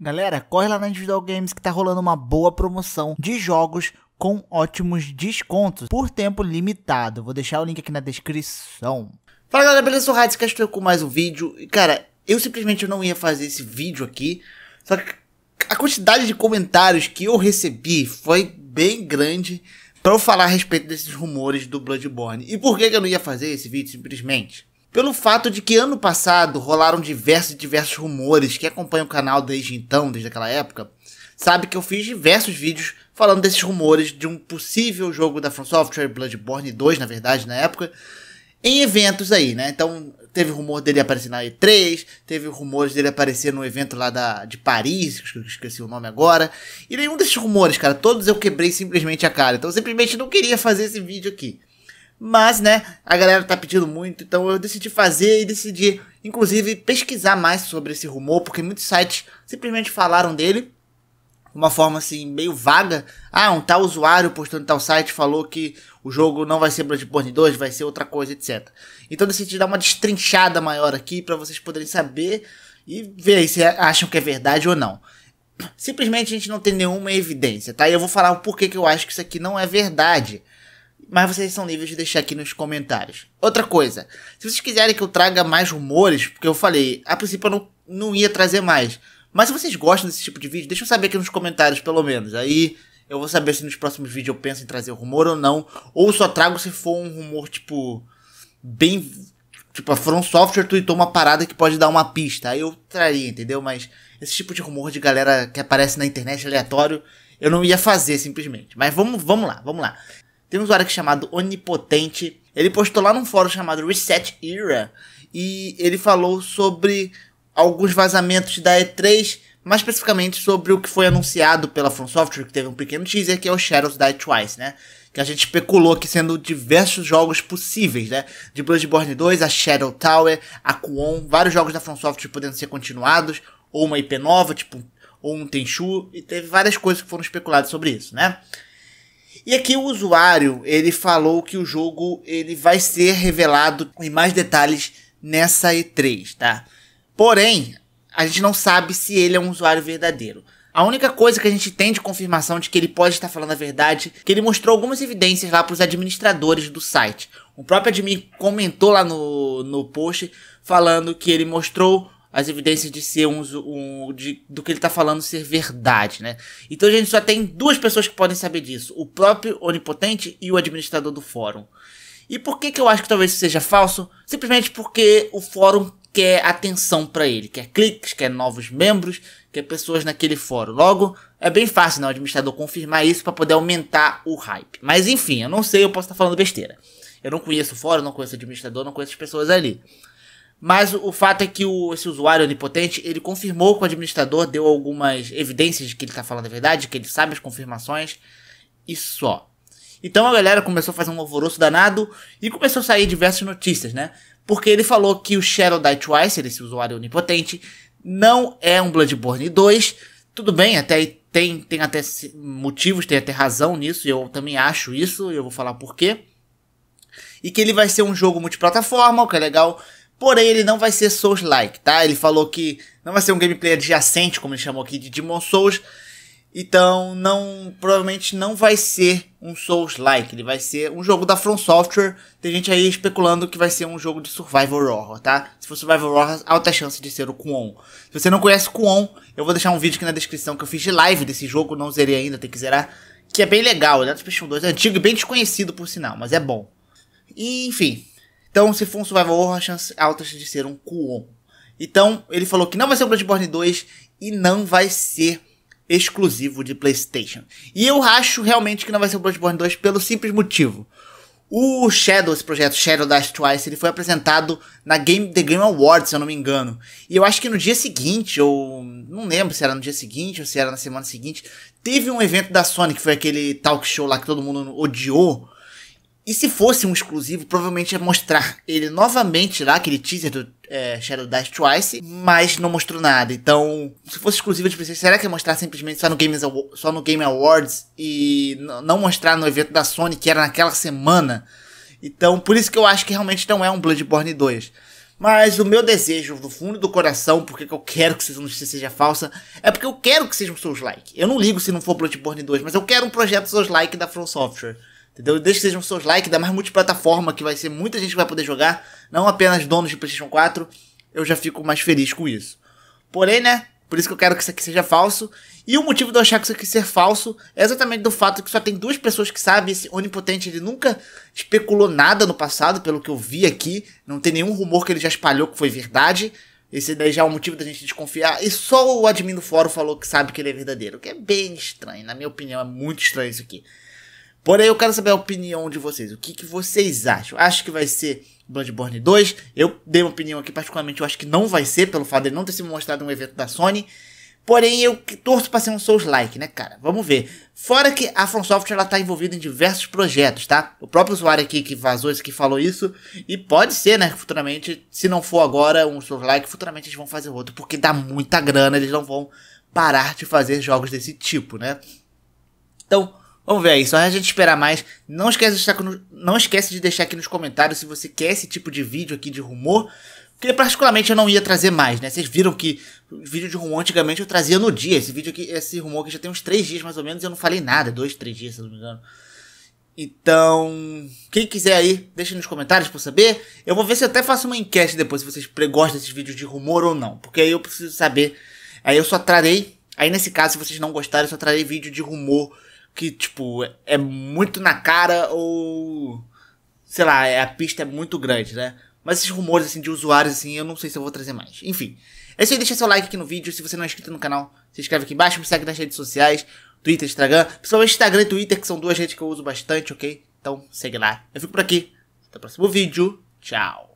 Galera, corre lá na Individual Games que tá rolando uma boa promoção de jogos com ótimos descontos por tempo limitado. Vou deixar o link aqui na descrição. Fala galera, beleza? Eu sou o Hades estou com mais um vídeo. E cara, eu simplesmente não ia fazer esse vídeo aqui, só que a quantidade de comentários que eu recebi foi bem grande para eu falar a respeito desses rumores do Bloodborne. E por que, que eu não ia fazer esse vídeo simplesmente? Pelo fato de que ano passado rolaram diversos e diversos rumores, que acompanha o canal desde então, desde aquela época, sabe que eu fiz diversos vídeos falando desses rumores de um possível jogo da From Software, Bloodborne 2, na verdade, na época, em eventos aí, né? Então, teve rumor dele aparecer na E3, teve rumores dele aparecer no evento lá da, de Paris, que eu esqueci o nome agora. E nenhum desses rumores, cara, todos eu quebrei simplesmente a cara. Então eu simplesmente não queria fazer esse vídeo aqui. Mas, né, a galera tá pedindo muito, então eu decidi fazer e decidi, inclusive, pesquisar mais sobre esse rumor, porque muitos sites simplesmente falaram dele uma forma assim meio vaga. Ah, um tal usuário postando tal site falou que o jogo não vai ser Bloodborne 2, vai ser outra coisa, etc. Então decidi dar uma destrinchada maior aqui para vocês poderem saber e ver se acham que é verdade ou não. Simplesmente a gente não tem nenhuma evidência, tá? E eu vou falar o porquê que eu acho que isso aqui não é verdade mas vocês são livres de deixar aqui nos comentários. Outra coisa, se vocês quiserem que eu traga mais rumores, porque eu falei, a princípio eu não, não ia trazer mais. Mas se vocês gostam desse tipo de vídeo, deixa eu saber aqui nos comentários, pelo menos. Aí eu vou saber se nos próximos vídeos eu penso em trazer rumor ou não. Ou só trago se for um rumor, tipo, bem. Tipo, a From Software tweetou uma parada que pode dar uma pista. Aí eu traria, entendeu? Mas esse tipo de rumor de galera que aparece na internet aleatório, eu não ia fazer simplesmente. Mas vamos, vamos lá, vamos lá. Tem um usuário aqui chamado Onipotente. Ele postou lá num fórum chamado Reset Era. E ele falou sobre alguns vazamentos da E3. Mais especificamente sobre o que foi anunciado pela From Software, que teve um pequeno teaser, que é o Shadows Die Twice, né? que a gente especulou que sendo diversos jogos possíveis, né? De Bloodborne 2, a Shadow Tower, a Kuon, vários jogos da From Software podendo ser continuados, ou uma IP nova, tipo, ou um Tenchu, e teve várias coisas que foram especuladas sobre isso, né? E aqui o usuário, ele falou que o jogo ele vai ser revelado em mais detalhes nessa E3, tá? Porém, a gente não sabe se ele é um usuário verdadeiro. A única coisa que a gente tem de confirmação de que ele pode estar falando a verdade, que ele mostrou algumas evidências lá para os administradores do site. O próprio admin comentou lá no, no post falando que ele mostrou as evidências de ser um, um de, do que ele está falando ser verdade, né? Então a gente só tem duas pessoas que podem saber disso: o próprio onipotente e o administrador do fórum. E por que que eu acho que talvez seja falso? Simplesmente porque o fórum quer atenção para ele, quer cliques, quer novos membros, quer pessoas naquele fórum. Logo, é bem fácil, né, o administrador confirmar isso para poder aumentar o hype. Mas enfim, eu não sei, eu posso estar tá falando besteira. Eu não conheço o fórum, não conheço o administrador, não conheço as pessoas ali. Mas o fato é que o, esse usuário onipotente, ele confirmou com o administrador, deu algumas evidências de que ele está falando a verdade, que ele sabe as confirmações, e só. Então a galera começou a fazer um alvoroço danado e começou a sair diversas notícias, né? Porque ele falou que o Shadow Die Twice, esse usuário onipotente, não é um Bloodborne 2. Tudo bem, até tem, tem até motivos, tem até razão nisso, e eu também acho isso, e eu vou falar por quê. E que ele vai ser um jogo multiplataforma, o que é legal Porém, ele não vai ser Souls-like, tá? Ele falou que não vai ser um gameplay adjacente, como ele chamou aqui, de Demon Souls. Então, não, provavelmente não vai ser um Souls-like. Ele vai ser um jogo da From Software. Tem gente aí especulando que vai ser um jogo de Survival Horror, tá? Se for Survival Horror, alta chance de ser o Kuon. Se você não conhece Kuon, eu vou deixar um vídeo aqui na descrição que eu fiz de live desse jogo. Não zerei ainda, tem que zerar. Que é bem legal, né? é do PlayStation 2, é antigo e bem desconhecido por sinal, mas é bom. E, enfim, então, se for um survival horror, a chance alta de ser um Kuon. Então, ele falou que não vai ser o Bloodborne 2 e não vai ser exclusivo de PlayStation. E eu acho realmente que não vai ser o Bloodborne 2 pelo simples motivo. O Shadow, esse projeto Shadow Dash Twice, ele foi apresentado na Game The Game Awards, se eu não me engano. E eu acho que no dia seguinte, ou não lembro se era no dia seguinte ou se era na semana seguinte, teve um evento da Sony, que foi aquele talk show lá que todo mundo odiou, e se fosse um exclusivo, provavelmente ia mostrar ele novamente lá, aquele teaser do é, Shadow Dash Twice, mas não mostrou nada. Então, se fosse exclusivo de PlayStation, será que ia mostrar simplesmente só no, Games só no Game Awards e não mostrar no evento da Sony, que era naquela semana? Então, por isso que eu acho que realmente não é um Bloodborne 2. Mas o meu desejo do fundo do coração, porque eu quero que essa notícia seja falsa, é porque eu quero que seja um Souls-like. Eu não ligo se não for Bloodborne 2, mas eu quero um projeto Souls-like da From Software. Entendeu? Desde que sejam seus likes, dá mais multiplataforma, que vai ser muita gente que vai poder jogar, não apenas donos de PlayStation 4. Eu já fico mais feliz com isso. Porém, né? Por isso que eu quero que isso aqui seja falso. E o motivo de eu achar que isso aqui ser falso é exatamente do fato que só tem duas pessoas que sabem. Esse onipotente, ele nunca especulou nada no passado, pelo que eu vi aqui. Não tem nenhum rumor que ele já espalhou que foi verdade. Esse daí já é o um motivo da gente desconfiar. E só o admin do fórum falou que sabe que ele é verdadeiro. O que é bem estranho. Na minha opinião, é muito estranho isso aqui. Porém, eu quero saber a opinião de vocês. O que, que vocês acham? Acho que vai ser Bloodborne 2. Eu dei uma opinião aqui, particularmente, eu acho que não vai ser, pelo fato de não ter se mostrado um evento da Sony. Porém, eu torço pra ser um Souls-like, né, cara? Vamos ver. Fora que a FromSoft, ela tá envolvida em diversos projetos, tá? O próprio usuário aqui que vazou isso, que falou isso. E pode ser, né, futuramente, se não for agora um Souls-like, futuramente eles vão fazer outro. Porque dá muita grana, eles não vão parar de fazer jogos desse tipo, né? Então, Vamos ver aí, só a gente esperar mais. Não esquece, de deixar, não esquece de deixar aqui nos comentários se você quer esse tipo de vídeo aqui de rumor. Porque particularmente eu não ia trazer mais, né? Vocês viram que vídeo de rumor antigamente eu trazia no dia. Esse vídeo aqui, esse rumor que já tem uns 3 dias mais ou menos e eu não falei nada. 2, 3 dias, se não me engano. Então, quem quiser aí, deixa nos comentários para saber. Eu vou ver se eu até faço uma enquete depois se vocês gostam desses vídeos de rumor ou não. Porque aí eu preciso saber. Aí eu só trarei. Aí nesse caso, se vocês não gostarem, eu só trarei vídeo de rumor que, tipo, é muito na cara ou. Sei lá, é, a pista é muito grande, né? Mas esses rumores, assim, de usuários, assim, eu não sei se eu vou trazer mais. Enfim. É isso aí, deixa seu like aqui no vídeo. Se você não é inscrito no canal, se inscreve aqui embaixo, me segue nas redes sociais, Twitter, Instagram. Principalmente Instagram e Twitter, que são duas redes que eu uso bastante, ok? Então, segue lá. Eu fico por aqui. Até o próximo vídeo. Tchau.